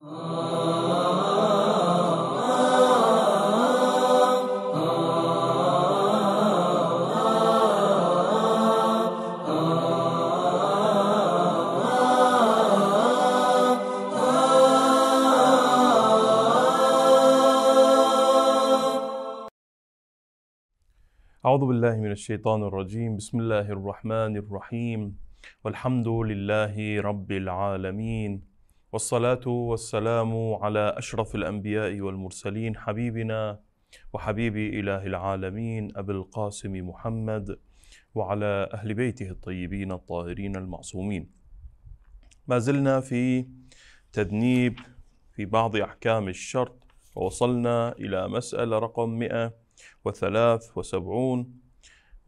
أعوذ بالله من الشيطان الرجيم بسم الله الرحمن الرحيم والحمد لله رب العالمين والصلاة والسلام على أشرف الأنبياء والمرسلين حبيبنا وحبيب إله العالمين أبي القاسم محمد وعلى أهل بيته الطيبين الطاهرين المعصومين. ما زلنا في تذنيب في بعض أحكام الشرط ووصلنا إلى مسألة رقم 173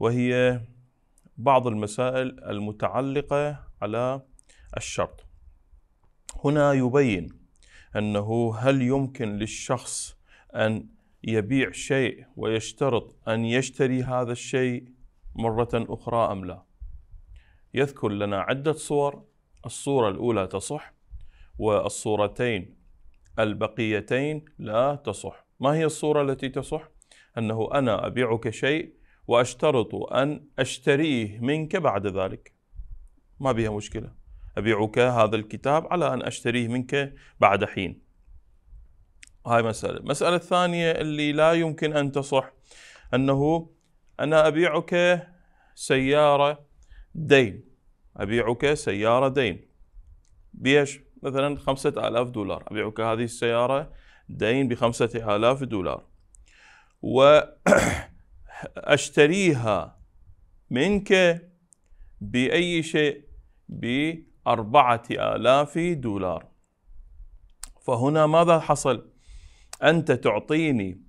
وهي بعض المسائل المتعلقة على الشرط. هنا يبين انه هل يمكن للشخص ان يبيع شيء ويشترط ان يشتري هذا الشيء مره اخرى ام لا يذكر لنا عده صور الصوره الاولى تصح والصورتين البقيتين لا تصح ما هي الصوره التي تصح انه انا ابيعك شيء واشترط ان اشتريه منك بعد ذلك ما بها مشكله أبيعك هذا الكتاب على أن أشتريه منك بعد حين هاي مسألة المسألة الثانية اللي لا يمكن أن تصح أنه أنا أبيعك سيارة دين أبيعك سيارة دين بيش مثلا خمسة آلاف دولار أبيعك هذه السيارة دين بخمسة آلاف دولار وأشتريها منك بأي شيء ب أربعة آلاف دولار فهنا ماذا حصل؟ أنت تعطيني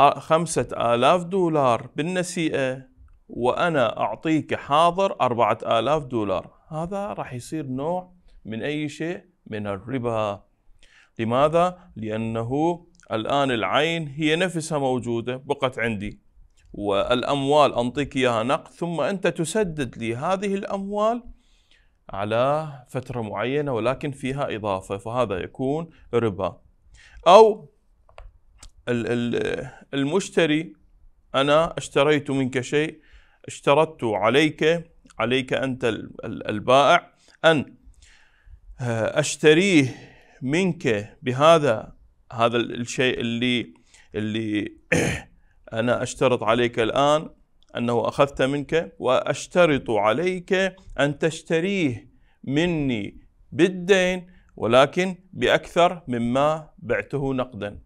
خمسة آلاف دولار بالنسيئة وأنا أعطيك حاضر أربعة آلاف دولار هذا راح يصير نوع من أي شيء من الربا لماذا؟ لأنه الآن العين هي نفسها موجودة بقت عندي والأموال أنطيك إياها نقد ثم أنت تسدد لي هذه الأموال على فترة معينة ولكن فيها إضافة فهذا يكون ربا أو المشتري أنا اشتريت منك شيء اشترطت عليك عليك أنت البائع أن آه، أشتريه منك بهذا هذا الشيء اللي اللي أنا أشترط عليك الآن أنه أخذت منك وأشترط عليك أن تشتريه مني بالدين ولكن بأكثر مما بعته نقدا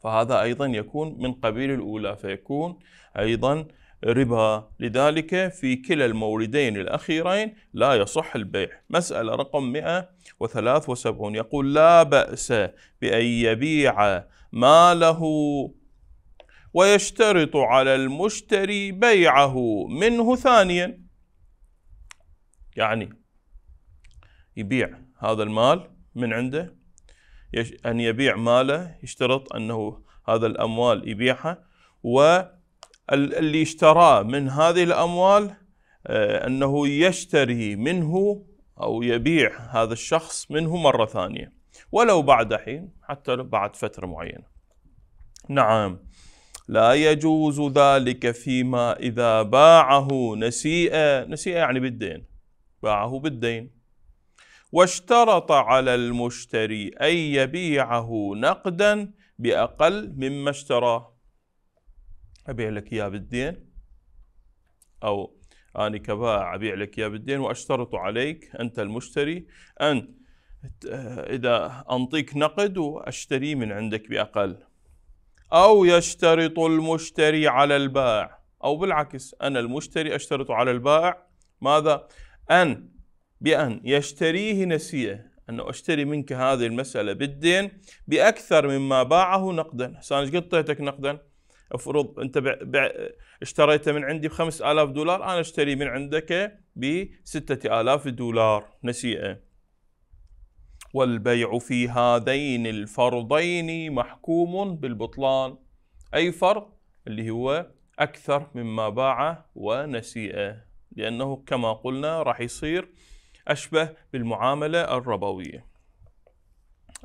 فهذا أيضا يكون من قبيل الأولى فيكون أيضا ربا لذلك في كلا الموردين الأخيرين لا يصح البيع مسألة رقم 173 يقول لا بأس بأن يبيع ماله ويشترط على المشتري بيعه منه ثانيا يعني يبيع هذا المال من عنده أن يبيع ماله يشترط أنه هذا الأموال يبيعها واللي اشتراه من هذه الأموال آه، أنه يشتري منه أو يبيع هذا الشخص منه مرة ثانية ولو بعد حين حتى بعد فترة معينة نعم لا يجوز ذلك فيما إذا باعه نسيئة نسيئة يعني بالدين باعه بالدين واشترط على المشتري أن يبيعه نقدا بأقل مما اشتراه أبيع لك إياه بالدين أو أنا كبائع أبيع لك إياه بالدين وأشترط عليك أنت المشتري أن إذا أنطيك نقد وأشتري من عندك بأقل أو يشترط المشتري على البائع أو بالعكس أنا المشتري أشترط على البائع ماذا؟ أن بأن يشتريه نسيئة أنه أشتري منك هذه المسألة بالدين بأكثر مما باعه نقدا أنا ايش قطيتك نقدا؟ افرض أنت بع... بع... اشتريته من عندي ب 5000 دولار أنا أشتري من عندك ب 6000 دولار نسيئة والبيع في هذين الفرضين محكوم بالبطلان أي فرض اللي هو أكثر مما باعه ونسيئه لأنه كما قلنا راح يصير أشبه بالمعاملة الربوية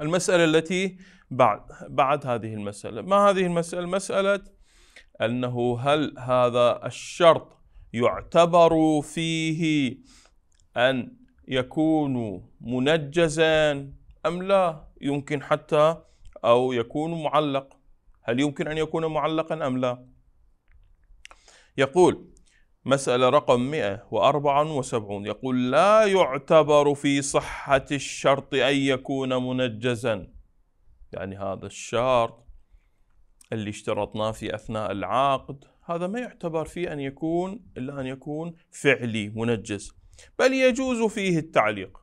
المسألة التي بعد, بعد هذه المسألة ما هذه المسألة؟ مسألة أنه هل هذا الشرط يعتبر فيه أن يكون منجزا أم لا يمكن حتى أو يكون معلق هل يمكن أن يكون معلقا أم لا يقول مسألة رقم 174 يقول لا يعتبر في صحة الشرط أن يكون منجزا يعني هذا الشرط اللي اشترطناه في أثناء العقد هذا ما يعتبر فيه أن يكون إلا أن يكون فعلي منجز بل يجوز فيه التعليق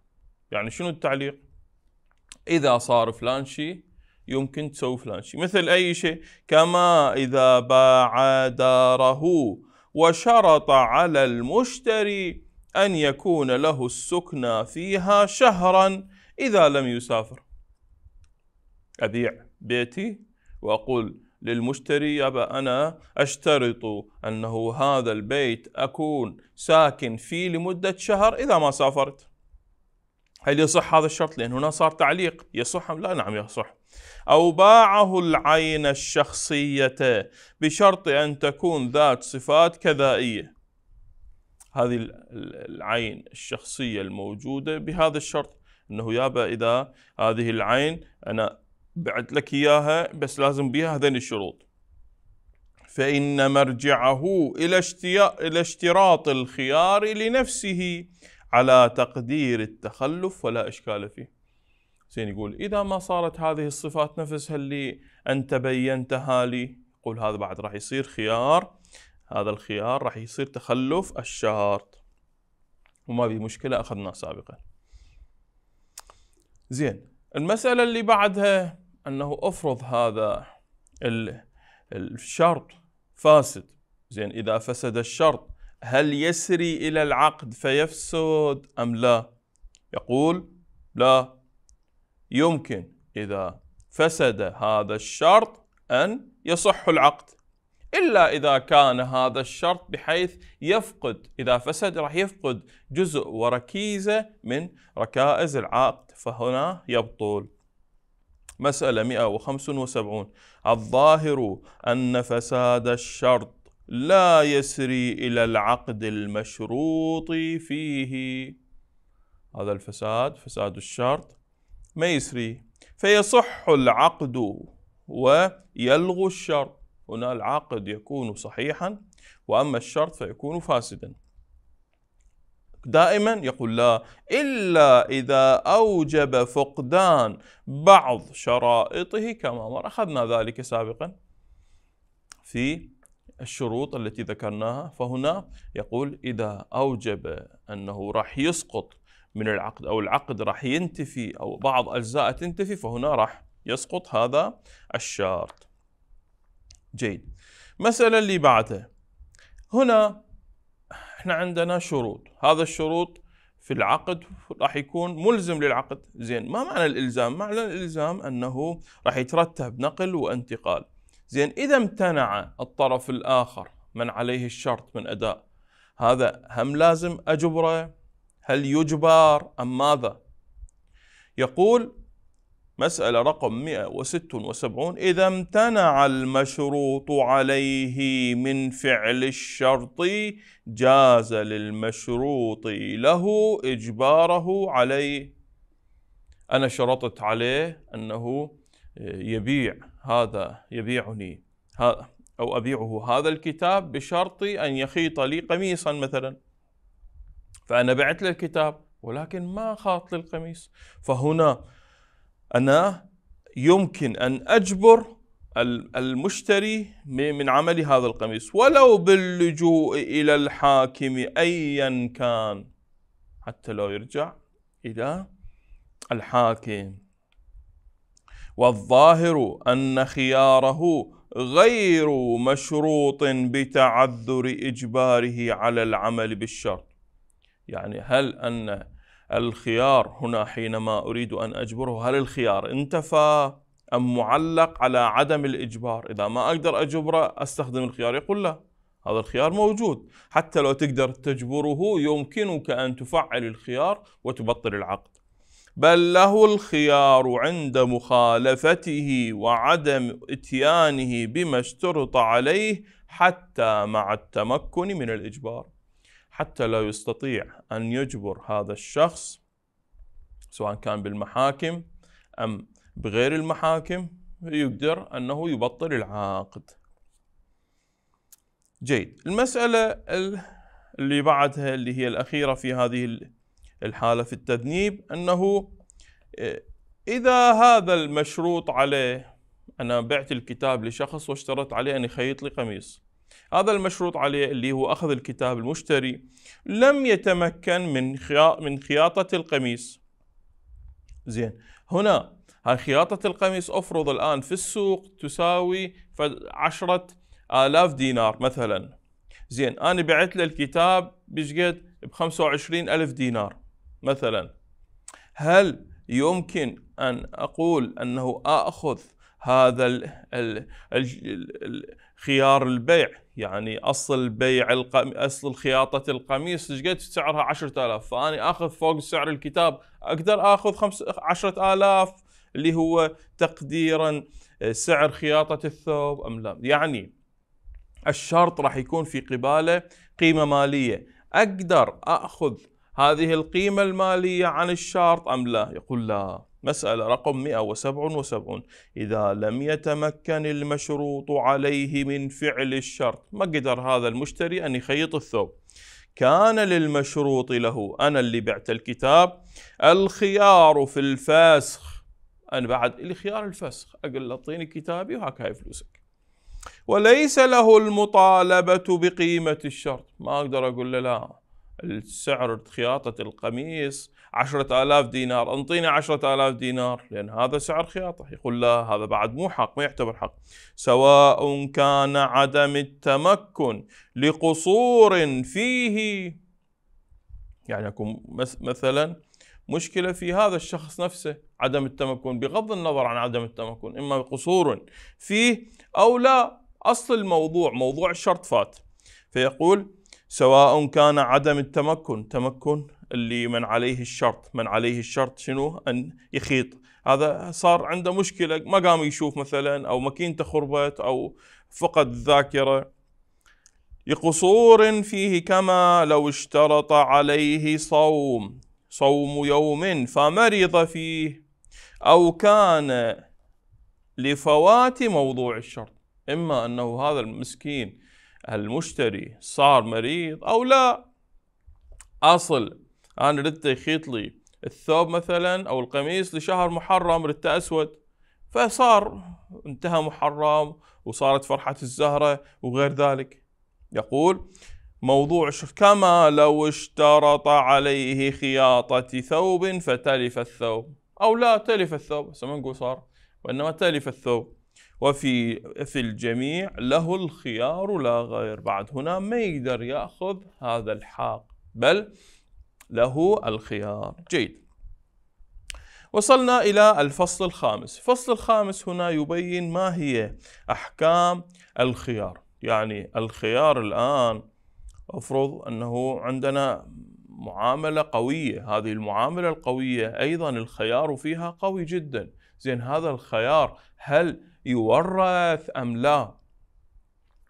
يعني شنو التعليق إذا صار فلان شيء يمكن تسوي فلان شيء مثل أي شيء كما إذا باع داره وشرط على المشتري أن يكون له السكنى فيها شهرا إذا لم يسافر أبيع بيتي وأقول للمشتري يابا أنا أشترط أنه هذا البيت أكون ساكن فيه لمدة شهر إذا ما سافرت هل يصح هذا الشرط لأن هنا صار تعليق يصح أم لا نعم يصح أو باعه العين الشخصية بشرط أن تكون ذات صفات كذائية هذه العين الشخصية الموجودة بهذا الشرط أنه يابا إذا هذه العين أنا بعت لك إياها بس لازم بها هذين الشروط فإن مرجعه إلى, إلى اشتراط الخيار لنفسه على تقدير التخلف ولا إشكال فيه زين يقول إذا ما صارت هذه الصفات نفسها اللي أنت بينتها لي يقول هذا بعد راح يصير خيار هذا الخيار راح يصير تخلف الشرط وما به مشكلة أخذناه سابقا زين المسألة اللي بعدها انه افرض هذا الشرط فاسد زين اذا فسد الشرط هل يسري الى العقد فيفسد ام لا يقول لا يمكن اذا فسد هذا الشرط ان يصح العقد الا اذا كان هذا الشرط بحيث يفقد اذا فسد راح يفقد جزء وركيزه من ركائز العقد فهنا يبطل مسألة 175 الظاهر أن فساد الشرط لا يسري إلى العقد المشروط فيه هذا الفساد فساد الشرط ما يسري فيصح العقد ويلغو الشرط هنا العقد يكون صحيحا وأما الشرط فيكون فاسدا دائما يقول لا إلا إذا أوجب فقدان بعض شرائطه كما مر أخذنا ذلك سابقا في الشروط التي ذكرناها فهنا يقول إذا أوجب أنه راح يسقط من العقد أو العقد راح ينتفي أو بعض أجزاء تنتفي فهنا راح يسقط هذا الشرط جيد مسألة اللي بعدها هنا احنا عندنا شروط هذا الشروط في العقد راح يكون ملزم للعقد زين ما معنى الالزام معنى الالزام انه راح يترتب نقل وانتقال زين اذا امتنع الطرف الاخر من عليه الشرط من اداء هذا هم لازم اجبره هل يجبر ام ماذا يقول مسألة رقم 176 إذا امتنع المشروط عليه من فعل الشرط جاز للمشروط له إجباره عليه أنا شرطت عليه أنه آه، يبيع هذا يبيعني أو أبيعه هذا الكتاب بشرط أن يخيط لي قميصا مثلا فأنا بعت له الكتاب ولكن ما خاط للقميص فهنا أنا يمكن أن أجبر المشتري من عمل هذا القميص ولو باللجوء إلى الحاكم أيا كان حتى لو يرجع إلى الحاكم والظاهر أن خياره غير مشروط بتعذر إجباره على العمل بالشرط يعني هل أن الخيار هنا حينما أريد أن أجبره هل الخيار انتفى أم معلق على عدم الإجبار إذا ما أقدر أجبره أستخدم الخيار يقول لا هذا الخيار موجود حتى لو تقدر تجبره يمكنك أن تفعل الخيار وتبطل العقد بل له الخيار عند مخالفته وعدم اتيانه بما اشترط عليه حتى مع التمكن من الإجبار حتى لا يستطيع أن يجبر هذا الشخص سواء كان بالمحاكم أم بغير المحاكم يقدر أنه يبطل العقد جيد المسألة اللي بعدها اللي هي الأخيرة في هذه الحالة في التذنيب أنه آه، إذا هذا المشروط عليه أنا بعت الكتاب لشخص واشترط عليه أن يخيط لي قميص هذا المشروط عليه اللي هو أخذ الكتاب المشتري لم يتمكن من من خياطة القميص زين هنا هاي خياطة القميص أفرض الآن في السوق تساوي عشرة آلاف دينار مثلا زين أنا بعت له الكتاب بشقد ب 25 ألف دينار مثلا هل يمكن أن أقول أنه أخذ هذا الـ الـ الـ خيار البيع يعني اصل بيع القم... اصل خياطه القميص ايش قد سعرها 10000 فاني اخذ فوق سعر الكتاب اقدر اخذ خمس... 10000 اللي هو تقديرا آه، سعر خياطه الثوب ام لا يعني الشرط راح يكون في قباله قيمه ماليه اقدر اخذ هذه القيمه الماليه عن الشرط ام لا يقول لا مسألة رقم 177 إذا لم يتمكن المشروط عليه من فعل الشرط ما قدر هذا المشتري أن يخيط الثوب كان للمشروط له أنا اللي بعت الكتاب الخيار في الفسخ أنا بعد الخيار الفسخ أقول له أعطيني كتابي وهاك هاي فلوسك وليس له المطالبة بقيمة الشرط ما أقدر أقول له لا السعر خياطة القميص عشرة آلاف دينار انطينا عشرة آلاف دينار لأن هذا سعر خياطة يقول لا هذا بعد مو حق ما يعتبر حق سواء كان عدم التمكن لقصور فيه يعني أكون مثلا مشكلة في هذا الشخص نفسه عدم التمكن بغض النظر عن عدم التمكن إما قصور فيه أو لا أصل الموضوع موضوع الشرط فات فيقول سواء كان عدم التمكن تمكن اللي من عليه الشرط من عليه الشرط شنو أن يخيط هذا صار عنده مشكلة ما قام يشوف مثلا أو ماكينته خربت أو فقد الذاكرة لقصور فيه كما لو اشترط عليه صوم صوم يوم فمرض فيه أو كان لفوات موضوع الشرط إما أنه هذا المسكين المشتري صار مريض أو لا أصل انا ردت يخيط لي الثوب مثلا او القميص لشهر محرم ردته اسود فصار انتهى محرم وصارت فرحة الزهرة وغير ذلك يقول موضوع كما لو اشترط عليه خياطة ثوب فتلف الثوب أو لا تلف الثوب هسه ما نقول صار وإنما تلف الثوب وفي في الجميع له الخيار لا غير بعد هنا ما يقدر ياخذ هذا الحاق بل له الخيار جيد وصلنا إلى الفصل الخامس الفصل الخامس هنا يبين ما هي أحكام الخيار يعني الخيار الآن أفرض أنه عندنا معاملة قوية هذه المعاملة القوية أيضا الخيار فيها قوي جدا زين هذا الخيار هل يورث أم لا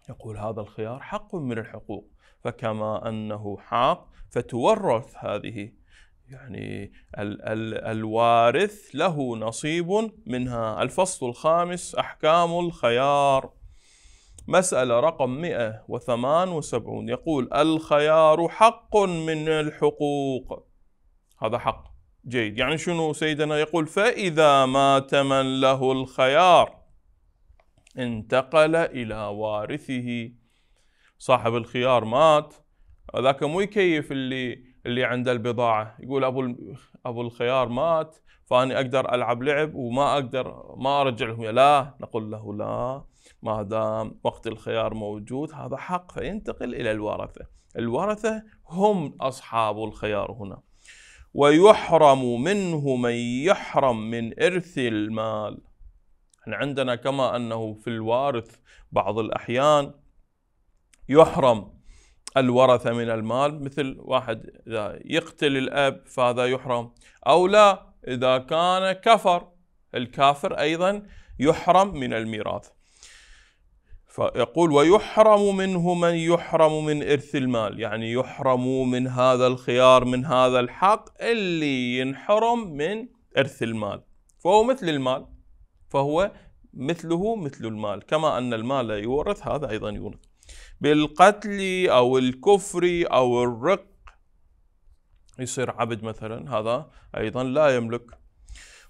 يقول هذا الخيار حق من الحقوق فكما أنه حق فتورث هذه يعني ال ال الوارث له نصيب منها الفصل الخامس أحكام الخيار مسألة رقم 178 يقول الخيار حق من الحقوق هذا حق جيد يعني شنو سيدنا يقول فإذا مات من له الخيار انتقل إلى وارثه صاحب الخيار مات ذاك مو يكيف اللي اللي عنده البضاعه يقول ابو ابو الخيار مات فاني اقدر العب لعب وما اقدر ما ارجع لهم لا نقول له لا ما دام وقت الخيار موجود هذا حق فينتقل الى الورثه الورثه هم اصحاب الخيار هنا ويحرم منه من يحرم من إرث المال احنا عندنا كما أنه في الوارث بعض الأحيان يحرم الورثة من المال مثل واحد إذا يقتل الأب فهذا يحرم أو لا إذا كان كفر الكافر أيضا يحرم من الميراث فيقول ويحرم منه من يحرم من إرث المال يعني يحرم من هذا الخيار من هذا الحق اللي ينحرم من إرث المال فهو مثل المال فهو مثله مثل المال كما أن المال يورث هذا أيضا يورث بالقتل أو الكفر أو الرق يصير عبد مثلا هذا أيضا لا يملك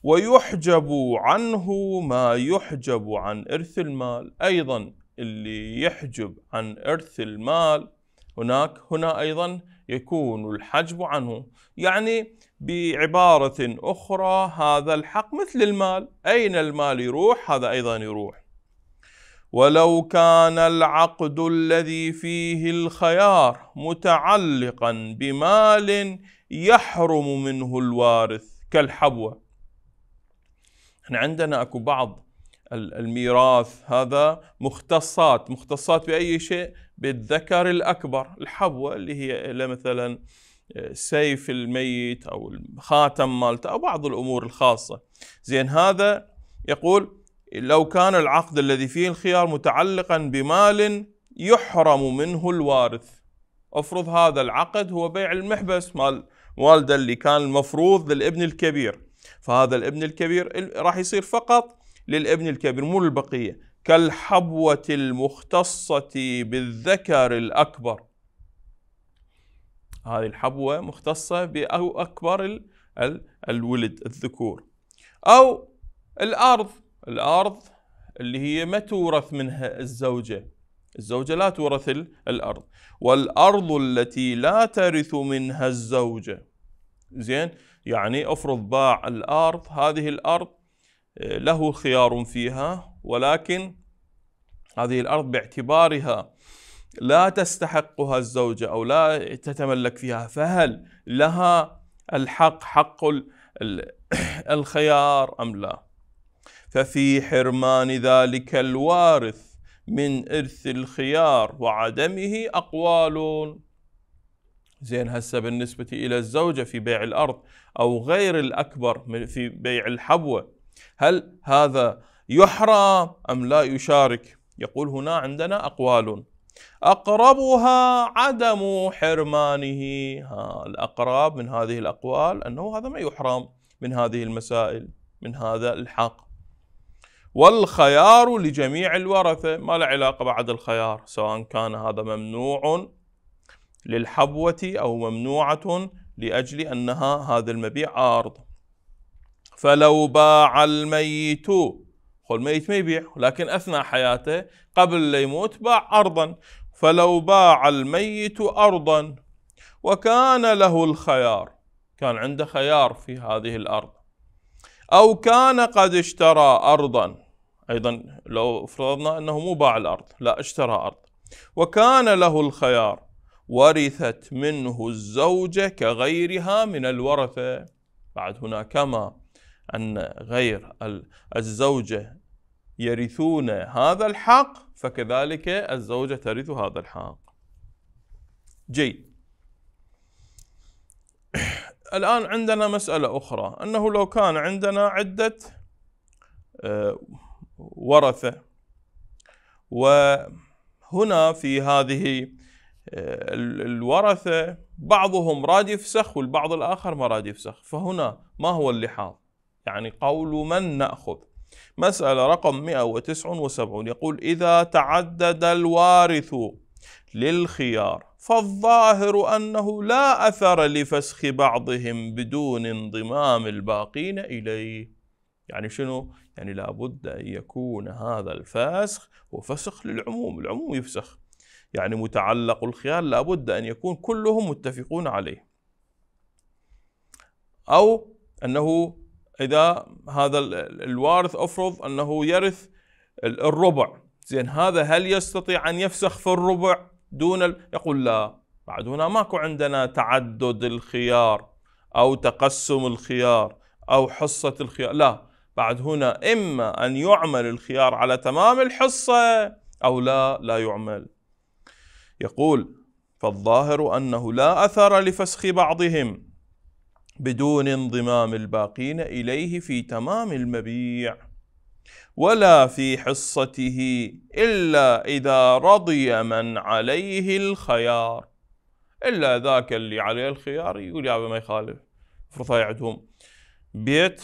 ويحجب عنه ما يحجب عن إرث المال أيضا اللي يحجب عن إرث المال هناك هنا أيضا يكون الحجب عنه يعني بعبارة أخرى هذا الحق مثل المال أين المال يروح هذا أيضا يروح ولو كان العقد الذي فيه الخيار متعلقا بمال يحرم منه الوارث كالحبوه احنا عندنا اكو بعض الميراث هذا مختصات مختصات باي شيء بالذكر الاكبر الحبوه اللي هي مثلا آه، سيف الميت او الخاتم مالته او بعض الامور الخاصه زين هذا يقول لو كان العقد الذي فيه الخيار متعلقا بمال يحرم منه الوارث افرض هذا العقد هو بيع المحبس مال والده اللي كان المفروض للابن الكبير فهذا الابن الكبير راح يصير فقط للابن الكبير مو للبقيه كالحبوه المختصه بالذكر الاكبر هذه الحبوه مختصه باكبر الولد الذكور او الارض الأرض اللي هي ما تورث منها الزوجة الزوجة لا تورث الأرض والأرض التي لا ترث منها الزوجة زين يعني افرض باع الارض هذه الارض آه، له خيار فيها ولكن هذه الارض باعتبارها لا تستحقها الزوجه او لا تتملك فيها فهل لها الحق حق الخيار ام لا؟ ففي حرمان ذلك الوارث من إرث الخيار وعدمه أقوال زين هسه بالنسبة إلى الزوجة في بيع الأرض أو غير الأكبر في بيع الحبوة هل هذا يحرم أم لا يشارك يقول هنا عندنا أقوال أقربها عدم حرمانه ها الأقرب من هذه الأقوال أنه هذا ما يحرم من هذه المسائل من هذا الحق والخيار لجميع الورثة ما له علاقة بعد الخيار سواء كان هذا ممنوع للحبوة أو ممنوعة لأجل أنها هذا المبيع أرض فلو باع الميت هو الميت ما يبيع لكن أثناء حياته قبل لا يموت باع أرضا فلو باع الميت أرضا وكان له الخيار كان عنده خيار في هذه الأرض أو كان قد اشترى أرضا أيضا لو فرضنا أنه مو باع الأرض لا اشترى أرض وكان له الخيار ورثت منه الزوجة كغيرها من الورثة بعد هنا كما أن غير الزوجة يرثون هذا الحق فكذلك الزوجة ترث هذا الحق جيد الآن عندنا مسألة أخرى أنه لو كان عندنا عدة آه، ورثة وهنا في هذه آه، الورثة بعضهم راد يفسخ والبعض الآخر ما راد يفسخ فهنا ما هو اللحاظ يعني قول من نأخذ مسألة رقم 179 يقول إذا تعدد الوارث للخيار فالظاهر انه لا اثر لفسخ بعضهم بدون انضمام الباقين اليه يعني شنو يعني لابد ان يكون هذا الفسخ هو فسخ للعموم العموم يفسخ يعني متعلق الخيال لابد ان يكون كلهم متفقون عليه او انه اذا هذا الوارث افرض انه يرث الربع زين هذا هل يستطيع ان يفسخ في الربع دون ال... يقول لا بعد هنا ماكو عندنا تعدد الخيار أو تقسم الخيار أو حصة الخيار لا بعد هنا إما أن يعمل الخيار على تمام الحصة أو لا لا يعمل يقول فالظاهر أنه لا أثر لفسخ بعضهم بدون انضمام الباقين إليه في تمام المبيع ولا في حصته إلا إذا رضي من عليه الخيار إلا ذاك اللي عليه الخيار يقول يابا ما يخالف فرضا عندهم بيت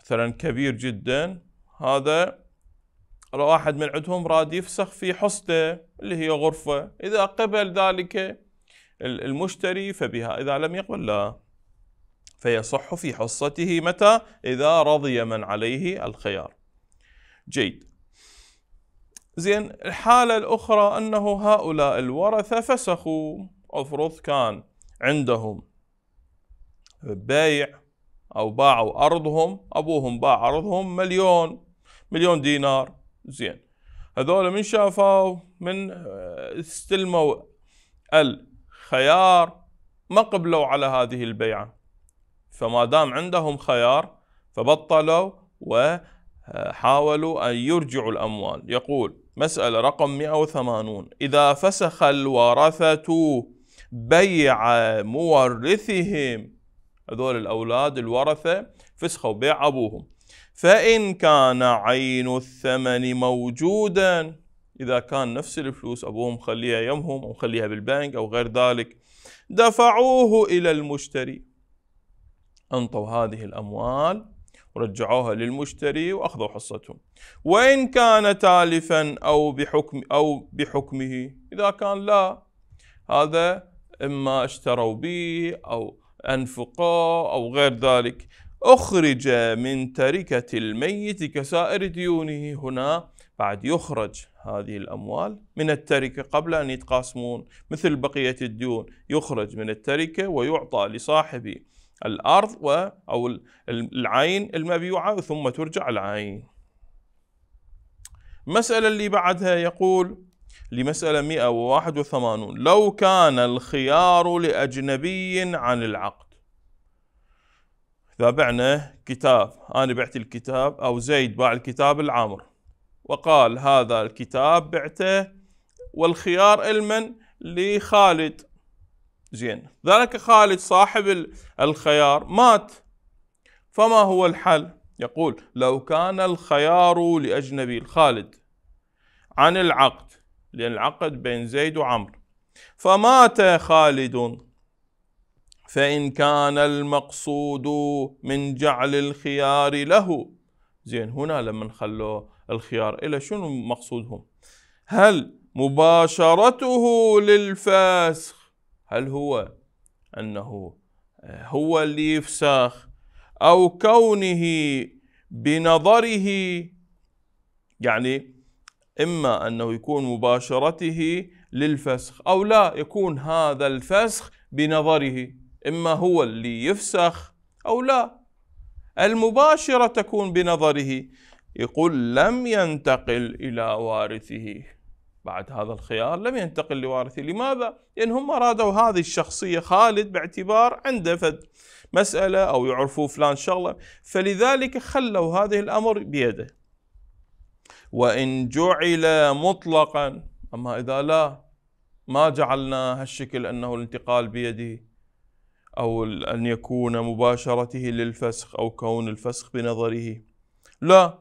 مثلا كبير جدا هذا واحد من عندهم راد يفسخ في حصته اللي هي غرفة إذا قبل ذلك المشتري فبها إذا لم يقبل لا فيصح في حصته متى إذا رضي من عليه الخيار جيد زين الحالة الأخرى أنه هؤلاء الورثة فسخوا أفرض كان عندهم بيع أو باعوا أرضهم أبوهم باع أرضهم مليون مليون دينار زين هذول من شافوا من استلموا الخيار ما قبلوا على هذه البيعة فما دام عندهم خيار فبطلوا و حاولوا أن يرجعوا الأموال يقول مسألة رقم 180 إذا فسخ الورثة بيع مورثهم هذول الأولاد الورثة فسخوا بيع أبوهم فإن كان عين الثمن موجودا إذا كان نفس الفلوس أبوهم خليها يمهم أو خليها بالبنك أو غير ذلك دفعوه إلى المشتري أنطوا هذه الأموال ورجعوها للمشتري واخذوا حصتهم وان كان تالفا او بحكم او بحكمه اذا كان لا هذا اما اشتروا به او انفقوه او غير ذلك اخرج من تركه الميت كسائر ديونه هنا بعد يخرج هذه الأموال من التركة قبل أن يتقاسمون مثل بقية الديون يخرج من التركة ويعطى لصاحبه الأرض و أو العين المبيوعة ثم ترجع العين المسألة اللي بعدها يقول لمسألة 181 لو كان الخيار لأجنبي عن العقد تابعنا كتاب أنا بعت الكتاب أو زيد باع الكتاب العامر وقال هذا الكتاب بعته والخيار المن لخالد زين ذلك خالد صاحب الخيار مات فما هو الحل يقول لو كان الخيار لأجنبي الخالد عن العقد لأن العقد بين زيد وعمرو فمات خالد فإن كان المقصود من جعل الخيار له زين هنا لما خلوا الخيار إلى شنو مقصودهم هل مباشرته للفسخ هل هو انه آه، هو اللي يفسخ او كونه بنظره يعني اما انه يكون مباشرته للفسخ او لا يكون هذا الفسخ بنظره اما هو اللي يفسخ او لا المباشره تكون بنظره يقول لم ينتقل الى وارثه بعد هذا الخيار لم ينتقل لوارثه لماذا؟ لأن هم أرادوا هذه الشخصية خالد باعتبار عنده فد مسألة أو يعرفوا فلان شغلة فلذلك خلوا هذه الأمر بيده وإن جعل مطلقا أما إذا لا ما جعلنا هالشكل أنه الانتقال بيده أو أن يكون مباشرته للفسخ أو كون الفسخ بنظره لا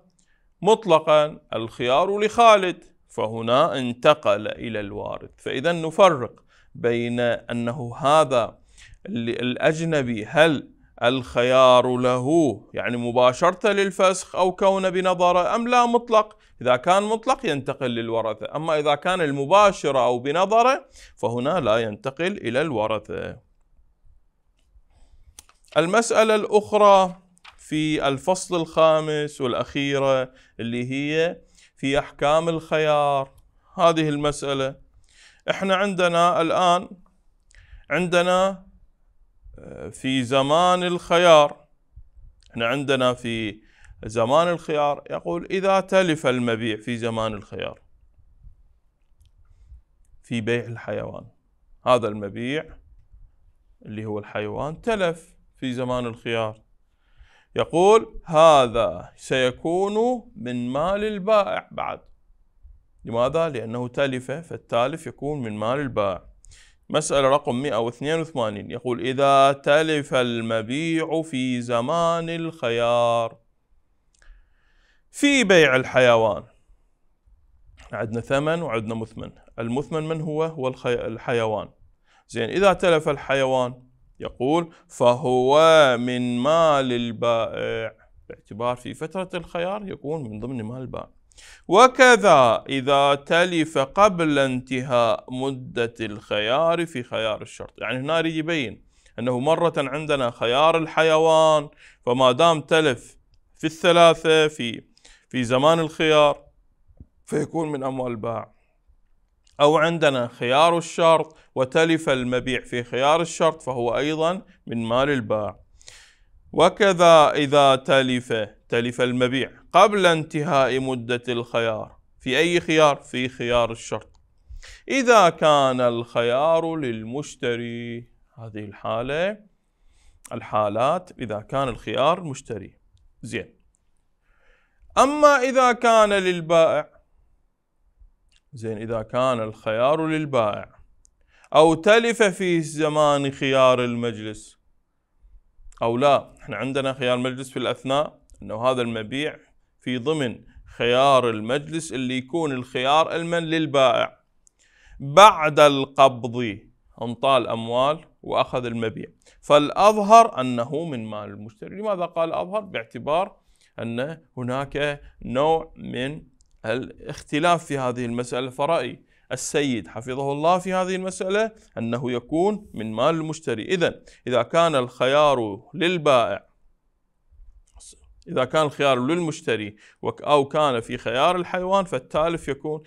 مطلقا الخيار لخالد فهنا انتقل إلى الوارد فإذا نفرق بين أنه هذا الأجنبي هل الخيار له يعني مباشرة للفسخ أو كون بنظرة أم لا مطلق إذا كان مطلق ينتقل للورثة أما إذا كان المباشرة أو بنظرة فهنا لا ينتقل إلى الورثة المسألة الأخرى في الفصل الخامس والأخيرة اللي هي في احكام الخيار هذه المساله احنا عندنا الان عندنا آه، في زمان الخيار احنا عندنا في زمان الخيار يقول اذا تلف المبيع في زمان الخيار في بيع الحيوان هذا المبيع اللي هو الحيوان تلف في زمان الخيار يقول هذا سيكون من مال البائع بعد لماذا؟ لأنه تالفة فالتالف يكون من مال البائع مسألة رقم 182 يقول إذا تلف المبيع في زمان الخيار في بيع الحيوان عندنا ثمن وعندنا مثمن المثمن من هو؟ هو الحيوان زين إذا تلف الحيوان يقول فهو من مال البائع باعتبار في فترة الخيار يكون من ضمن مال البائع وكذا إذا تلف قبل انتهاء مدة الخيار في خيار الشرط يعني هنا يريد يبين أنه مرة عندنا خيار الحيوان فما دام تلف في الثلاثة في في زمان الخيار فيكون من أموال البائع أو عندنا خيار الشرط وتلف المبيع في خيار الشرط فهو أيضا من مال الباع وكذا إذا تلف تلف المبيع قبل انتهاء مدة الخيار في أي خيار؟ في خيار الشرط إذا كان الخيار للمشتري هذه الحالة الحالات إذا كان الخيار مشتري زين أما إذا كان للبائع زين إذا كان الخيار للبائع أو تلف في زمان خيار المجلس أو لا احنا عندنا خيار مجلس في الأثناء أنه هذا المبيع في ضمن خيار المجلس اللي يكون الخيار المن للبائع بعد القبض انطال أموال وأخذ المبيع فالأظهر أنه من مال المشتري لماذا قال أظهر باعتبار أن هناك نوع من الاختلاف في هذه المسألة فرأي السيد حفظه الله في هذه المسألة أنه يكون من مال المشتري إذا إذا كان الخيار للبائع إذا كان الخيار للمشتري أو كان في خيار الحيوان فالتالف يكون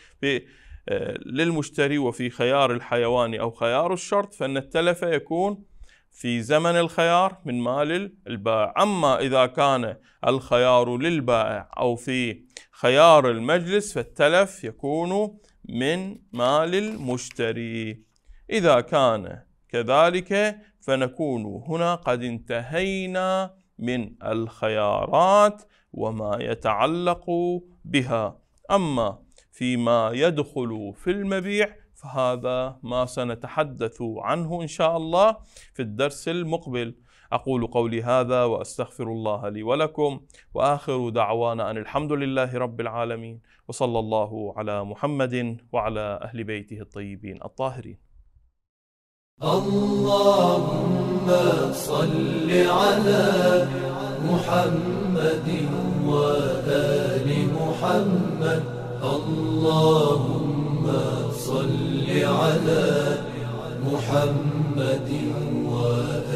للمشتري وفي خيار الحيوان أو خيار الشرط فإن التلف يكون في زمن الخيار من مال البائع أما إذا كان الخيار للبائع أو في خيار المجلس فالتلف يكون من مال المشتري إذا كان كذلك فنكون هنا قد انتهينا من الخيارات وما يتعلق بها أما فيما يدخل في المبيع فهذا ما سنتحدث عنه إن شاء الله في الدرس المقبل أقول قولي هذا وأستغفر الله لي ولكم وآخر دعوانا أن الحمد لله رب العالمين وصلى الله على محمد وعلى أهل بيته الطيبين الطاهرين اللهم صل على محمد وآل محمد اللهم صل على محمد وآل